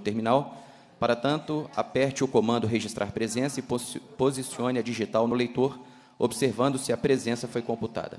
no terminal. Para tanto, aperte o comando registrar presença e posicione a digital no leitor, observando se a presença foi computada.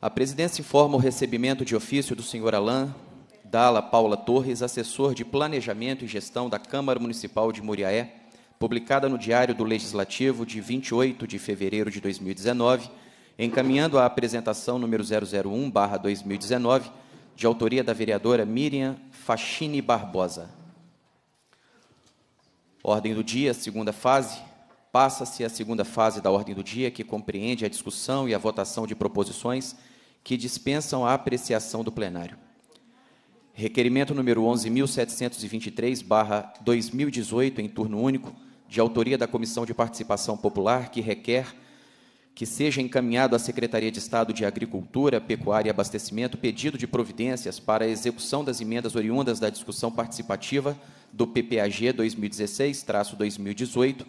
A presidência informa o recebimento de ofício do senhor Alain Dala Paula Torres, assessor de Planejamento e Gestão da Câmara Municipal de Muriaé, publicada no Diário do Legislativo de 28 de fevereiro de 2019, encaminhando a apresentação número 001/2019, de autoria da vereadora Miriam Fachini Barbosa. Ordem do dia, segunda fase. Passa-se a segunda fase da ordem do dia, que compreende a discussão e a votação de proposições que dispensam a apreciação do plenário. Requerimento número 11.723-2018, em turno único, de autoria da Comissão de Participação Popular, que requer que seja encaminhado à Secretaria de Estado de Agricultura, Pecuária e Abastecimento pedido de providências para a execução das emendas oriundas da discussão participativa do PPAG 2016-2018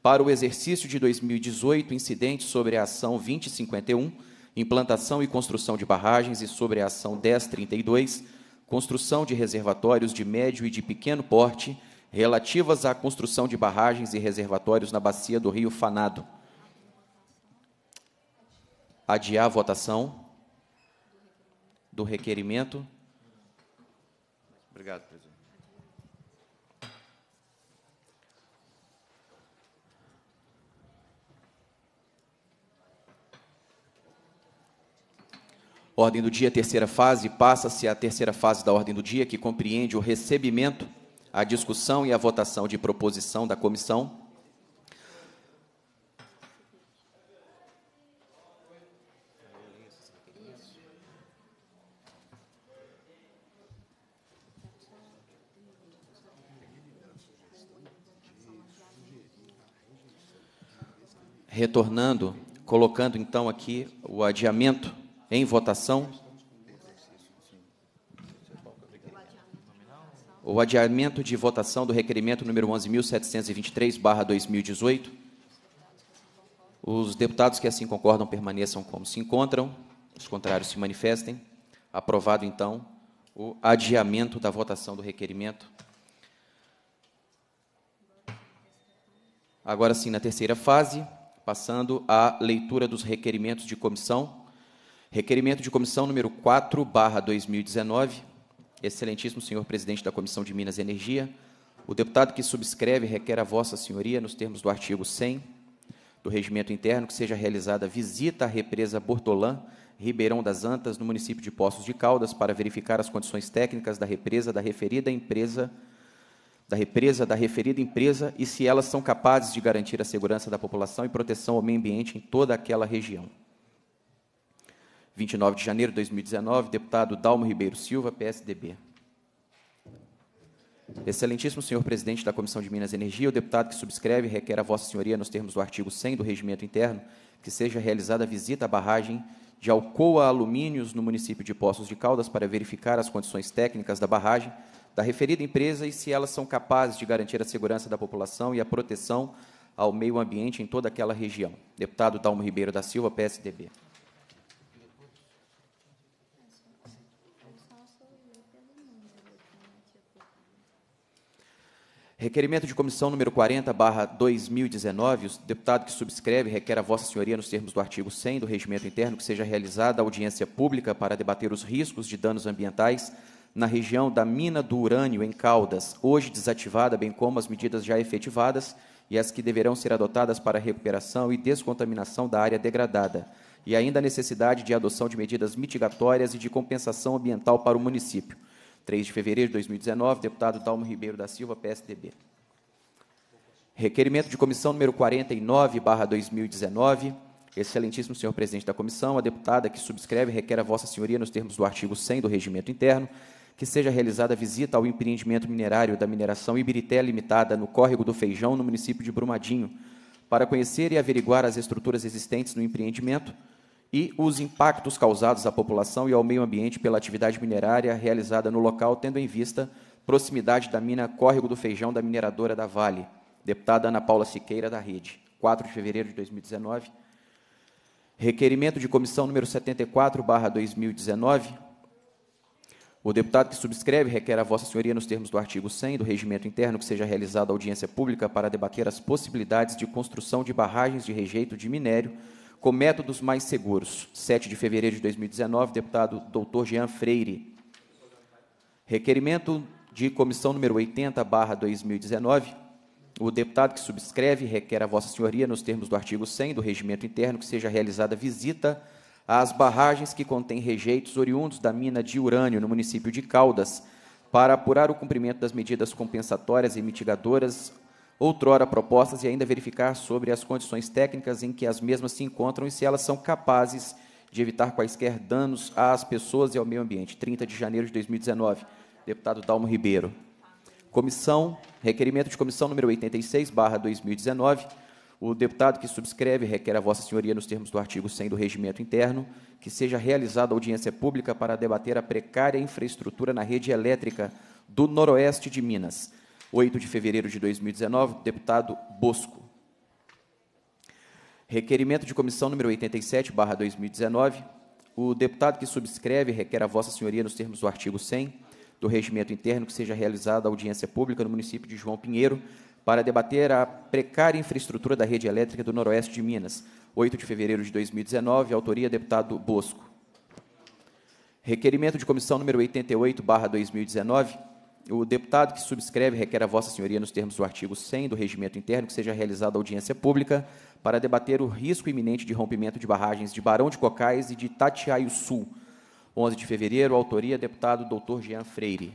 para o exercício de 2018 incidente sobre a ação 2051 implantação e construção de barragens e sobre a ação 1032, construção de reservatórios de médio e de pequeno porte relativas à construção de barragens e reservatórios na bacia do Rio Fanado. Adiar a votação do requerimento. Obrigado, presidente. Ordem do dia, terceira fase, passa-se à terceira fase da ordem do dia, que compreende o recebimento, a discussão e a votação de proposição da comissão. Retornando, colocando então aqui o adiamento em votação. O adiamento de votação do requerimento número 11.723-2018. Os deputados que assim concordam permaneçam como se encontram, os contrários se manifestem. Aprovado, então, o adiamento da votação do requerimento. Agora sim, na terceira fase, passando à leitura dos requerimentos de comissão. Requerimento de comissão número 4, barra 2019. Excelentíssimo senhor presidente da Comissão de Minas e Energia, o deputado que subscreve requer a vossa senhoria, nos termos do artigo 100 do Regimento Interno, que seja realizada visita à represa Bortolã, Ribeirão das Antas, no município de Poços de Caldas, para verificar as condições técnicas da represa da referida empresa da represa da referida empresa e se elas são capazes de garantir a segurança da população e proteção ao meio ambiente em toda aquela região. 29 de janeiro de 2019, deputado Dalmo Ribeiro Silva, PSDB. Excelentíssimo senhor presidente da Comissão de Minas e Energia, o deputado que subscreve requer a vossa senhoria, nos termos do artigo 100 do regimento interno, que seja realizada a visita à barragem de Alcoa Alumínios, no município de Poços de Caldas, para verificar as condições técnicas da barragem da referida empresa e se elas são capazes de garantir a segurança da população e a proteção ao meio ambiente em toda aquela região. Deputado Dalmo Ribeiro da Silva, PSDB. Requerimento de comissão número 40, barra 2019, o deputado que subscreve requer a Vossa Senhoria, nos termos do artigo 100 do Regimento Interno, que seja realizada audiência pública para debater os riscos de danos ambientais na região da mina do urânio em Caldas, hoje desativada, bem como as medidas já efetivadas e as que deverão ser adotadas para a recuperação e descontaminação da área degradada, e ainda a necessidade de adoção de medidas mitigatórias e de compensação ambiental para o município. 3 de fevereiro de 2019, deputado Dalmo Ribeiro da Silva, PSDB. Requerimento de comissão número 49, barra 2019. Excelentíssimo senhor presidente da comissão, a deputada que subscreve requer a vossa senhoria, nos termos do artigo 100 do regimento interno, que seja realizada visita ao empreendimento minerário da mineração Ibirité Limitada no Córrego do Feijão, no município de Brumadinho, para conhecer e averiguar as estruturas existentes no empreendimento, e os impactos causados à população e ao meio ambiente pela atividade minerária realizada no local, tendo em vista proximidade da mina Córrego do Feijão da mineradora da Vale. Deputada Ana Paula Siqueira, da Rede. 4 de fevereiro de 2019. Requerimento de comissão número 74, barra 2019. O deputado que subscreve requer a Vossa Senhoria, nos termos do artigo 100 do Regimento Interno, que seja realizada audiência pública para debater as possibilidades de construção de barragens de rejeito de minério com métodos mais seguros. 7 de fevereiro de 2019, deputado doutor Jean Freire. Requerimento de comissão número 80, barra 2019. O deputado que subscreve requer a Vossa Senhoria, nos termos do artigo 100 do Regimento Interno, que seja realizada visita às barragens que contêm rejeitos oriundos da mina de urânio no município de Caldas, para apurar o cumprimento das medidas compensatórias e mitigadoras outrora propostas e ainda verificar sobre as condições técnicas em que as mesmas se encontram e se elas são capazes de evitar quaisquer danos às pessoas e ao meio ambiente. 30 de janeiro de 2019. Deputado Dalmo Ribeiro. Comissão, requerimento de comissão número 86, barra 2019. O deputado que subscreve requer a Vossa Senhoria, nos termos do artigo 100 do Regimento Interno, que seja realizada audiência pública para debater a precária infraestrutura na rede elétrica do Noroeste de Minas 8 de fevereiro de 2019, deputado Bosco. Requerimento de comissão número 87, barra 2019. O deputado que subscreve requer a Vossa Senhoria, nos termos do artigo 100 do Regimento Interno, que seja realizada audiência pública no município de João Pinheiro para debater a precária infraestrutura da rede elétrica do Noroeste de Minas. 8 de fevereiro de 2019, autoria deputado Bosco. Requerimento de comissão número 88, barra 2019 o deputado que subscreve requer a Vossa Senhoria, nos termos do artigo 100 do Regimento Interno, que seja realizada audiência pública para debater o risco iminente de rompimento de barragens de Barão de Cocais e de Tatiaio Sul. 11 de fevereiro, autoria, deputado doutor Jean Freire.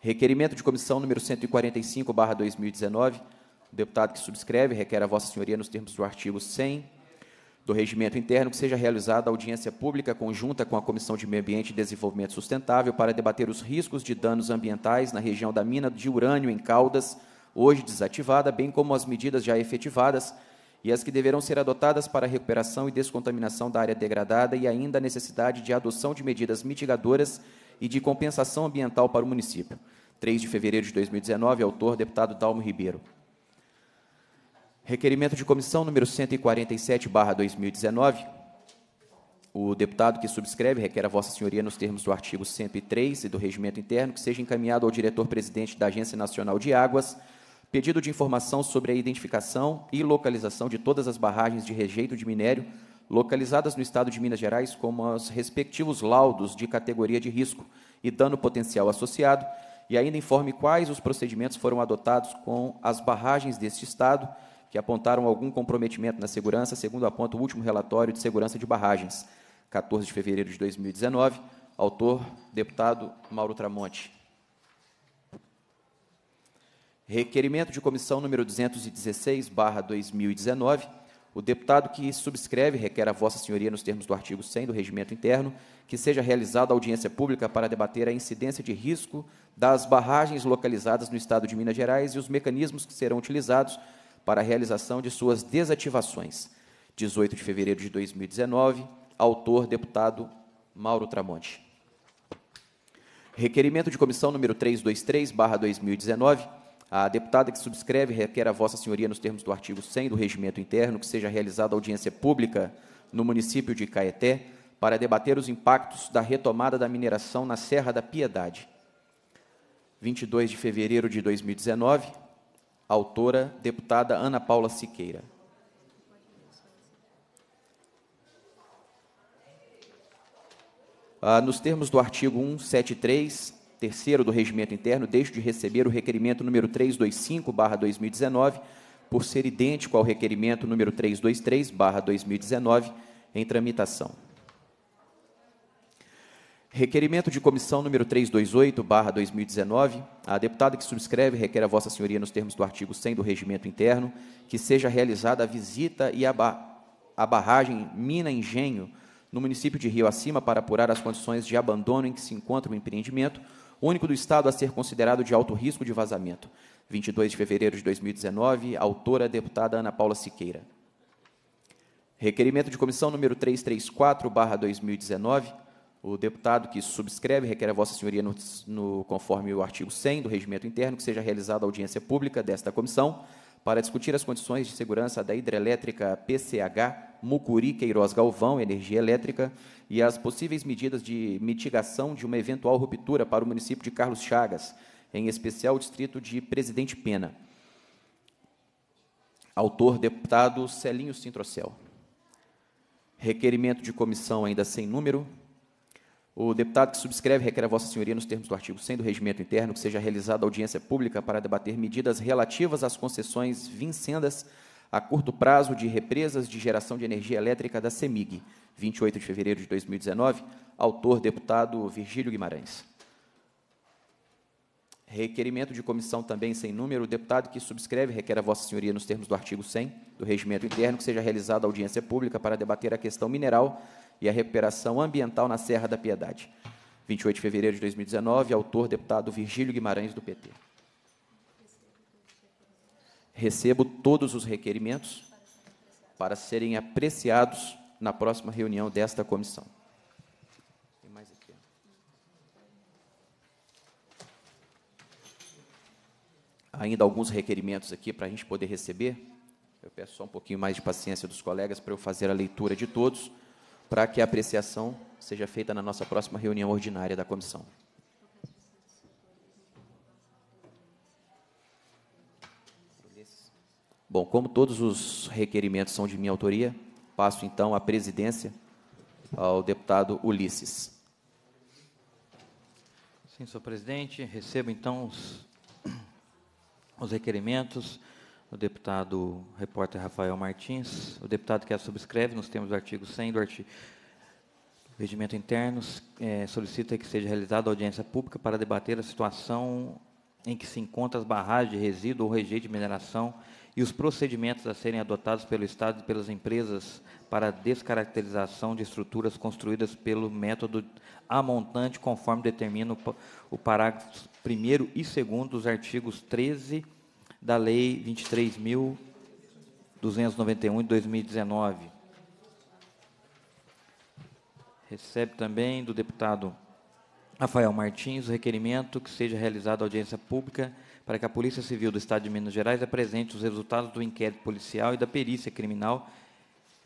Requerimento de comissão número 145, 2019. O deputado que subscreve requer a Vossa Senhoria, nos termos do artigo 100 do Regimento Interno que seja realizada audiência pública conjunta com a Comissão de Meio Ambiente e Desenvolvimento Sustentável para debater os riscos de danos ambientais na região da mina de urânio em Caldas, hoje desativada, bem como as medidas já efetivadas e as que deverão ser adotadas para a recuperação e descontaminação da área degradada e ainda a necessidade de adoção de medidas mitigadoras e de compensação ambiental para o município. 3 de fevereiro de 2019, autor deputado Dalmo Ribeiro. Requerimento de comissão número 147, barra 2019. O deputado que subscreve requer a Vossa Senhoria, nos termos do artigo 103 e do Regimento Interno, que seja encaminhado ao diretor-presidente da Agência Nacional de Águas pedido de informação sobre a identificação e localização de todas as barragens de rejeito de minério localizadas no estado de Minas Gerais, como os respectivos laudos de categoria de risco e dano potencial associado, e ainda informe quais os procedimentos foram adotados com as barragens deste estado que apontaram algum comprometimento na segurança, segundo aponta o último relatório de segurança de barragens, 14 de fevereiro de 2019, autor deputado Mauro Tramonte. Requerimento de comissão número 216, 2019, o deputado que subscreve requer a Vossa Senhoria, nos termos do artigo 100 do Regimento Interno, que seja realizada audiência pública para debater a incidência de risco das barragens localizadas no Estado de Minas Gerais e os mecanismos que serão utilizados para a realização de suas desativações. 18 de fevereiro de 2019, autor deputado Mauro Tramonte. Requerimento de comissão número 323/2019. A deputada que subscreve requer a vossa senhoria nos termos do artigo 100 do regimento interno que seja realizada audiência pública no município de Caeté para debater os impactos da retomada da mineração na Serra da Piedade. 22 de fevereiro de 2019, Autora, deputada Ana Paula Siqueira. Ah, nos termos do artigo 173, terceiro do Regimento Interno, deixo de receber o requerimento número 325/2019, por ser idêntico ao requerimento número 323/2019 em tramitação. Requerimento de comissão número 328/2019. A deputada que subscreve requer a Vossa Senhoria nos termos do artigo 100 do Regimento Interno que seja realizada a visita e a, ba a barragem Mina Engenho no município de Rio Acima para apurar as condições de abandono em que se encontra o empreendimento, único do estado a ser considerado de alto risco de vazamento. 22 de fevereiro de 2019, autora deputada Ana Paula Siqueira. Requerimento de comissão número 334/2019 o deputado que subscreve requer a Vossa Senhoria, no, no, conforme o artigo 100 do Regimento Interno, que seja realizada a audiência pública desta comissão para discutir as condições de segurança da hidrelétrica PCH Mucuri Queiroz Galvão Energia Elétrica e as possíveis medidas de mitigação de uma eventual ruptura para o município de Carlos Chagas, em especial o distrito de Presidente Pena. Autor, deputado Celinho Sintrocel. Requerimento de comissão ainda sem número, o deputado que subscreve requer a Vossa Senhoria, nos termos do artigo 100 do Regimento Interno, que seja realizada audiência pública para debater medidas relativas às concessões vincendas a curto prazo de represas de geração de energia elétrica da CEMIG, 28 de fevereiro de 2019, autor deputado Virgílio Guimarães. Requerimento de comissão também sem número. O deputado que subscreve requer a Vossa Senhoria, nos termos do artigo 100 do Regimento Interno, que seja realizada audiência pública para debater a questão mineral e a recuperação ambiental na Serra da Piedade. 28 de fevereiro de 2019, autor deputado Virgílio Guimarães, do PT. Recebo todos os requerimentos para serem apreciados na próxima reunião desta comissão. Tem mais aqui. Ainda alguns requerimentos aqui para a gente poder receber. Eu peço só um pouquinho mais de paciência dos colegas para eu fazer a leitura de todos para que a apreciação seja feita na nossa próxima reunião ordinária da comissão. Bom, como todos os requerimentos são de minha autoria, passo então a presidência ao deputado Ulisses. Sim, senhor presidente, recebo então os, os requerimentos o deputado repórter Rafael Martins, o deputado que a subscreve nos termos do artigo 100 do artigo Regimento Interno, é, solicita que seja realizada audiência pública para debater a situação em que se encontram as barragens de resíduo ou rejeito de mineração e os procedimentos a serem adotados pelo Estado e pelas empresas para descaracterização de estruturas construídas pelo método amontante, conforme determina o, parágrafo 1 e 2 dos artigos 13 da Lei 23.291 de 2019. Recebe também do deputado Rafael Martins o requerimento que seja realizada audiência pública para que a Polícia Civil do Estado de Minas Gerais apresente os resultados do inquérito policial e da perícia criminal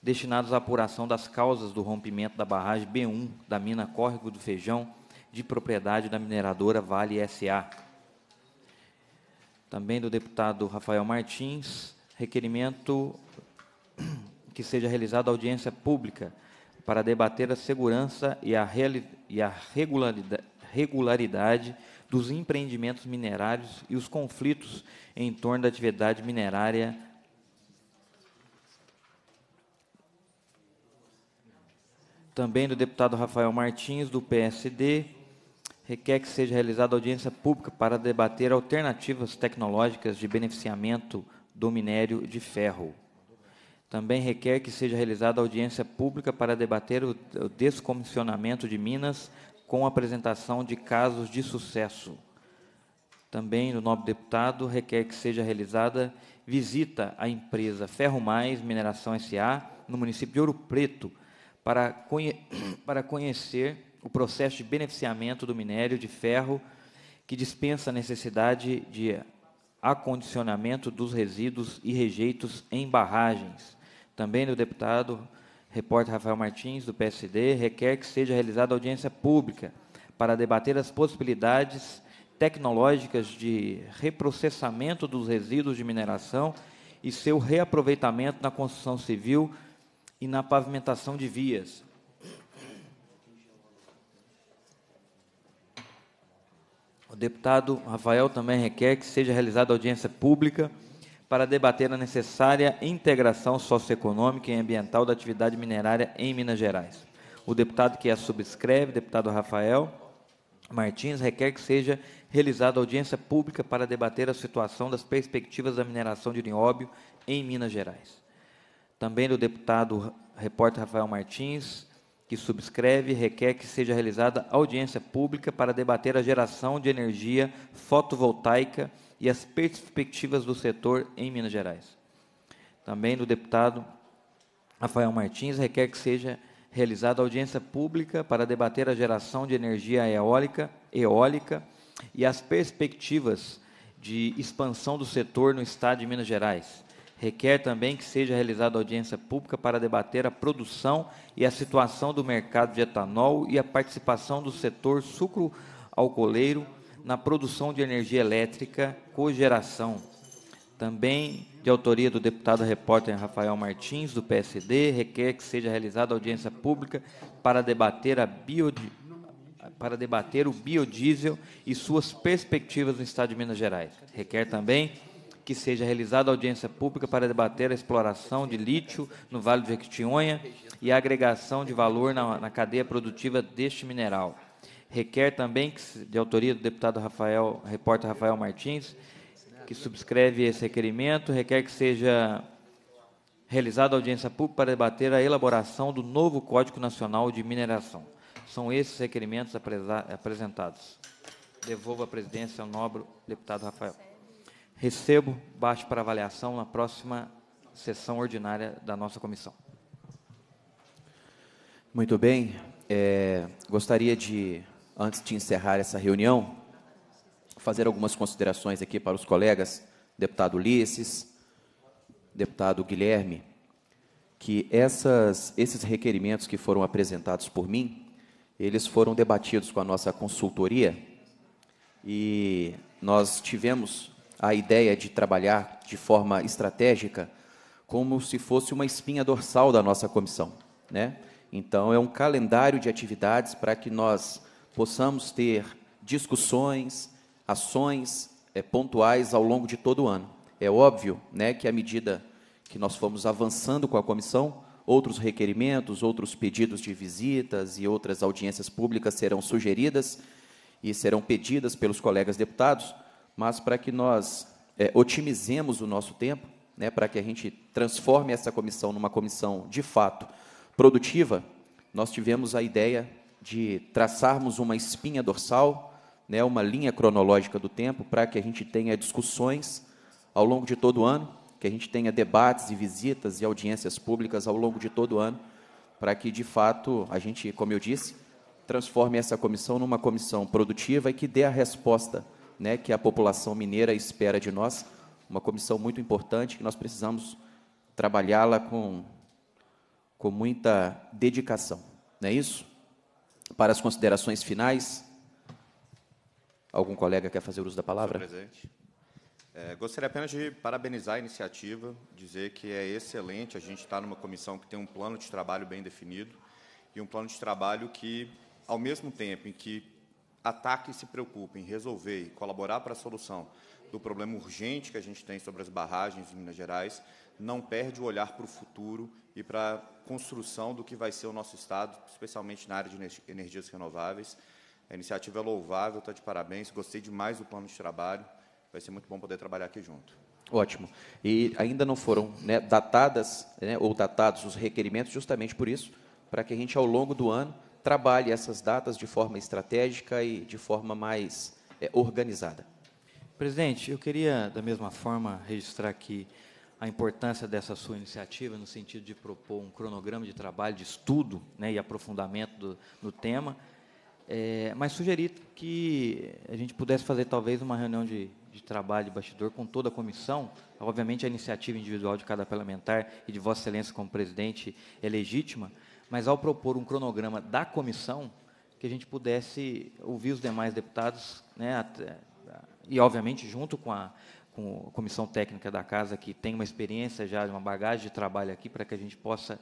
destinados à apuração das causas do rompimento da barragem B1 da mina Córrego do Feijão de propriedade da mineradora Vale SA também do deputado Rafael Martins, requerimento que seja realizada audiência pública para debater a segurança e a, e a regularidade, regularidade dos empreendimentos minerários e os conflitos em torno da atividade minerária. Também do deputado Rafael Martins, do PSD, requer que seja realizada audiência pública para debater alternativas tecnológicas de beneficiamento do minério de ferro. Também requer que seja realizada audiência pública para debater o descomissionamento de minas com apresentação de casos de sucesso. Também, o nobre deputado, requer que seja realizada visita à empresa Ferro Mais Mineração SA, no município de Ouro Preto, para, conhe para conhecer o processo de beneficiamento do minério de ferro, que dispensa a necessidade de acondicionamento dos resíduos e rejeitos em barragens. Também do deputado repórter Rafael Martins, do PSD, requer que seja realizada audiência pública para debater as possibilidades tecnológicas de reprocessamento dos resíduos de mineração e seu reaproveitamento na construção civil e na pavimentação de vias. O deputado Rafael também requer que seja realizada audiência pública para debater a necessária integração socioeconômica e ambiental da atividade minerária em Minas Gerais. O deputado que a subscreve, deputado Rafael Martins, requer que seja realizada audiência pública para debater a situação das perspectivas da mineração de nióbio em Minas Gerais. Também do deputado repórter Rafael Martins, que subscreve requer que seja realizada audiência pública para debater a geração de energia fotovoltaica e as perspectivas do setor em Minas Gerais. Também do deputado Rafael Martins requer que seja realizada audiência pública para debater a geração de energia eólica, eólica e as perspectivas de expansão do setor no estado de Minas Gerais. Requer também que seja realizada audiência pública para debater a produção e a situação do mercado de etanol e a participação do setor sucro alcooleiro na produção de energia elétrica cogeração. Também de autoria do deputado repórter Rafael Martins, do PSD, requer que seja realizada audiência pública para debater a biodiversidade para debater o biodiesel e suas perspectivas no Estado de Minas Gerais. Requer também que seja realizada audiência pública para debater a exploração de lítio no Vale do Jequitinhonha e a agregação de valor na, na cadeia produtiva deste mineral. Requer também, que, de autoria do deputado Rafael, repórter Rafael Martins, que subscreve esse requerimento, requer que seja realizada audiência pública para debater a elaboração do novo Código Nacional de Mineração. São esses requerimentos apresentados. Devolvo a presidência ao nobre deputado Rafael recebo, baixo para avaliação na próxima sessão ordinária da nossa comissão. Muito bem. É, gostaria de, antes de encerrar essa reunião, fazer algumas considerações aqui para os colegas, deputado Ulisses, deputado Guilherme, que essas, esses requerimentos que foram apresentados por mim, eles foram debatidos com a nossa consultoria e nós tivemos a ideia de trabalhar de forma estratégica como se fosse uma espinha dorsal da nossa comissão, né? Então é um calendário de atividades para que nós possamos ter discussões, ações é, pontuais ao longo de todo o ano. É óbvio, né, que à medida que nós fomos avançando com a comissão, outros requerimentos, outros pedidos de visitas e outras audiências públicas serão sugeridas e serão pedidas pelos colegas deputados mas para que nós é, otimizemos o nosso tempo, né, para que a gente transforme essa comissão numa comissão de fato produtiva, nós tivemos a ideia de traçarmos uma espinha dorsal, né, uma linha cronológica do tempo, para que a gente tenha discussões ao longo de todo o ano, que a gente tenha debates e visitas e audiências públicas ao longo de todo o ano, para que, de fato, a gente, como eu disse, transforme essa comissão numa comissão produtiva e que dê a resposta né, que a população mineira espera de nós, uma comissão muito importante que nós precisamos trabalhá-la com, com muita dedicação. Não é isso? Para as considerações finais, algum colega quer fazer uso da palavra? presidente. É, gostaria apenas de parabenizar a iniciativa, dizer que é excelente, a gente está numa comissão que tem um plano de trabalho bem definido e um plano de trabalho que, ao mesmo tempo em que ataque e se preocupe em resolver e colaborar para a solução do problema urgente que a gente tem sobre as barragens em Minas Gerais, não perde o olhar para o futuro e para a construção do que vai ser o nosso Estado, especialmente na área de energias renováveis. A iniciativa é louvável, está de parabéns. Gostei demais do plano de trabalho. Vai ser muito bom poder trabalhar aqui junto. Ótimo. E ainda não foram né, datadas né, ou datados os requerimentos, justamente por isso, para que a gente, ao longo do ano, trabalhe essas datas de forma estratégica e de forma mais é, organizada. Presidente, eu queria, da mesma forma, registrar aqui a importância dessa sua iniciativa no sentido de propor um cronograma de trabalho, de estudo né, e aprofundamento do, tema, é, mas sugerir que a gente pudesse fazer talvez uma reunião de, de trabalho de bastidor com toda a comissão. Obviamente, a iniciativa individual de cada parlamentar e de Vossa Excelência como presidente é legítima, mas ao propor um cronograma da comissão, que a gente pudesse ouvir os demais deputados, né, até, e obviamente junto com a, com a comissão técnica da casa, que tem uma experiência já, uma bagagem de trabalho aqui, para que a gente possa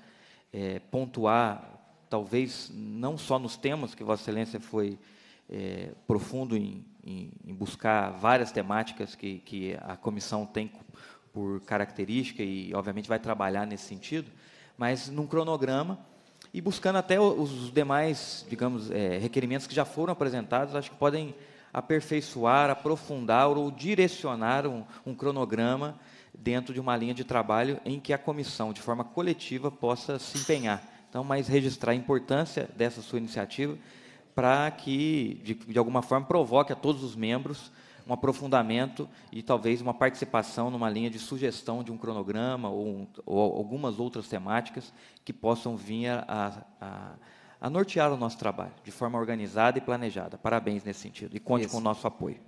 é, pontuar, talvez não só nos temas que Vossa Excelência foi é, profundo em, em, em, buscar várias temáticas que, que a comissão tem por característica e, obviamente, vai trabalhar nesse sentido, mas num cronograma e buscando até os demais, digamos, é, requerimentos que já foram apresentados, acho que podem aperfeiçoar, aprofundar ou direcionar um, um, cronograma dentro de uma linha de trabalho em que a comissão, de forma coletiva, possa se empenhar. Então, mais registrar a importância dessa sua iniciativa para que, de, de alguma forma, provoque a todos os membros um aprofundamento e talvez uma participação numa linha de sugestão de um cronograma ou, um, ou algumas outras temáticas que possam vir a, a, a, nortear o nosso trabalho de forma organizada e planejada. Parabéns nesse sentido e conte com o nosso apoio.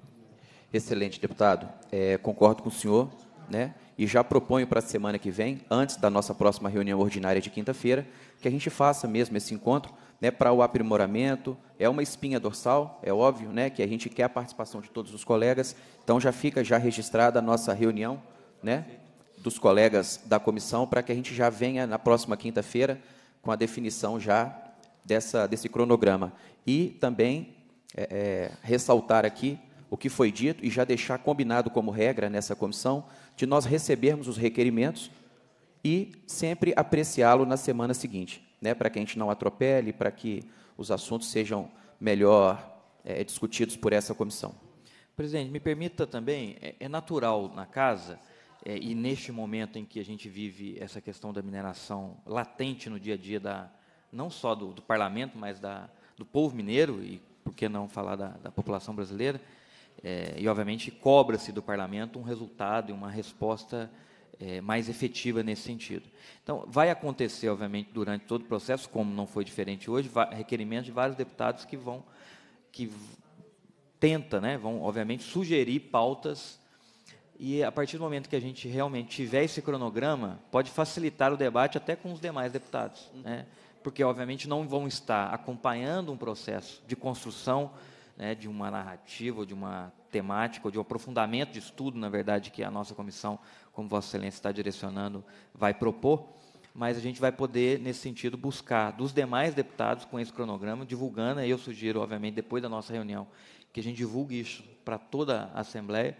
Excelente, deputado. É, concordo com o senhor, né? E já proponho para a semana que vem, antes da nossa próxima reunião ordinária de quinta-feira, que a gente faça mesmo esse encontro né, para o aprimoramento. É uma espinha dorsal, é óbvio, né, que a gente quer a participação de todos os colegas. Então já fica já registrada a nossa reunião, né, dos colegas da comissão para que a gente já venha na próxima quinta-feira com a definição já dessa desse cronograma e também é, é, ressaltar aqui o que foi dito e já deixar combinado como regra nessa comissão de nós recebermos os requerimentos e sempre apreciá-lo na semana seguinte né, para que a gente não atropele, para que os assuntos sejam melhor é, discutidos por essa comissão. Presidente, me permita também, é, é natural na casa, é, e neste momento em que a gente vive essa questão da mineração latente no dia a dia, da, não só do, do parlamento, mas da, do povo mineiro, e por que não falar da, da população brasileira, é, e obviamente cobra-se do parlamento um resultado e uma resposta é, mais efetiva nesse sentido. Então, vai acontecer, obviamente, durante todo o processo, como não foi diferente hoje, requerimentos de vários deputados que vão, que tenta, né, vão, obviamente, sugerir pautas e a partir do momento que a gente realmente tiver esse cronograma, pode facilitar o debate até com os demais deputados, uhum. né? porque obviamente não vão estar acompanhando um processo de construção né, de uma narrativa, de uma temática, ou de um aprofundamento de estudo, na verdade, que a nossa comissão, como Vossa Excelência está direcionando, vai propor, mas a gente vai poder, nesse sentido, buscar dos demais deputados com esse cronograma, divulgando, e eu sugiro, obviamente, depois da nossa reunião, que a gente divulgue isso para toda a Assembleia,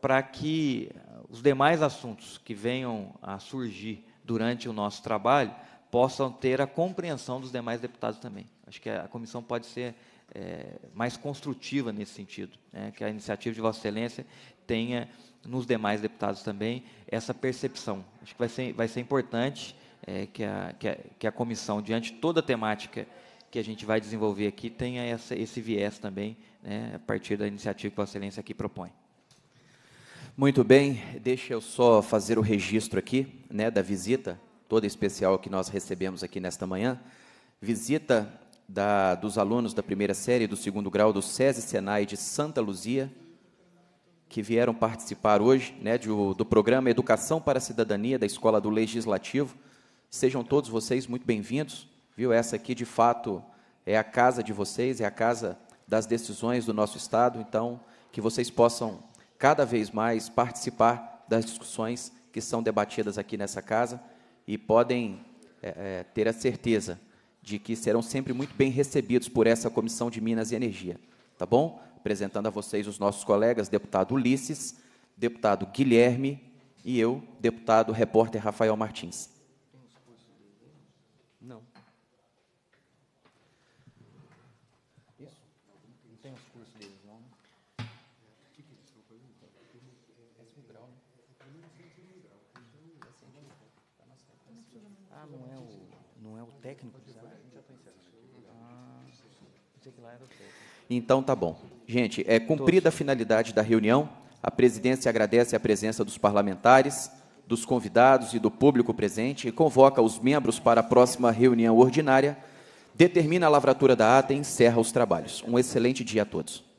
para que os demais assuntos que venham a surgir durante o nosso trabalho possam ter a compreensão dos demais deputados também. Acho que a comissão pode ser é, mais construtiva nesse sentido, né? que a iniciativa de Vossa Excelência tenha nos demais deputados também essa percepção. Acho que vai ser, vai ser importante é, que, a, que, a, que, a, comissão, diante de toda a temática que a gente vai desenvolver aqui, tenha essa, esse viés também, né? a partir da iniciativa que Vossa Excelência aqui propõe. Muito bem, deixa eu só fazer o registro aqui né, da visita toda especial que nós recebemos aqui nesta manhã. Visita da, dos alunos da primeira série do segundo grau do SESI Senai de Santa Luzia, que vieram participar hoje né, do, do programa Educação para a Cidadania da Escola do Legislativo. Sejam todos vocês muito bem-vindos. Viu? Essa aqui, de fato, é a casa de vocês, é a casa das decisões do nosso Estado. Então, que vocês possam cada vez mais participar das discussões que são debatidas aqui nessa casa e podem é, é ter a certeza de que serão sempre muito bem recebidos por essa Comissão de Minas e Energia. Tá bom? Apresentando a vocês os nossos colegas, deputado Ulisses, deputado Guilherme e eu, deputado repórter Rafael Martins. Não. Isso? Não tem os cursos não? é não é o técnico então tá bom. Gente, é cumprida a finalidade da reunião, a presidência agradece a presença dos parlamentares, dos convidados e do público presente e convoca os membros para a próxima reunião ordinária, determina a lavratura da ata e encerra os trabalhos. Um excelente dia a todos.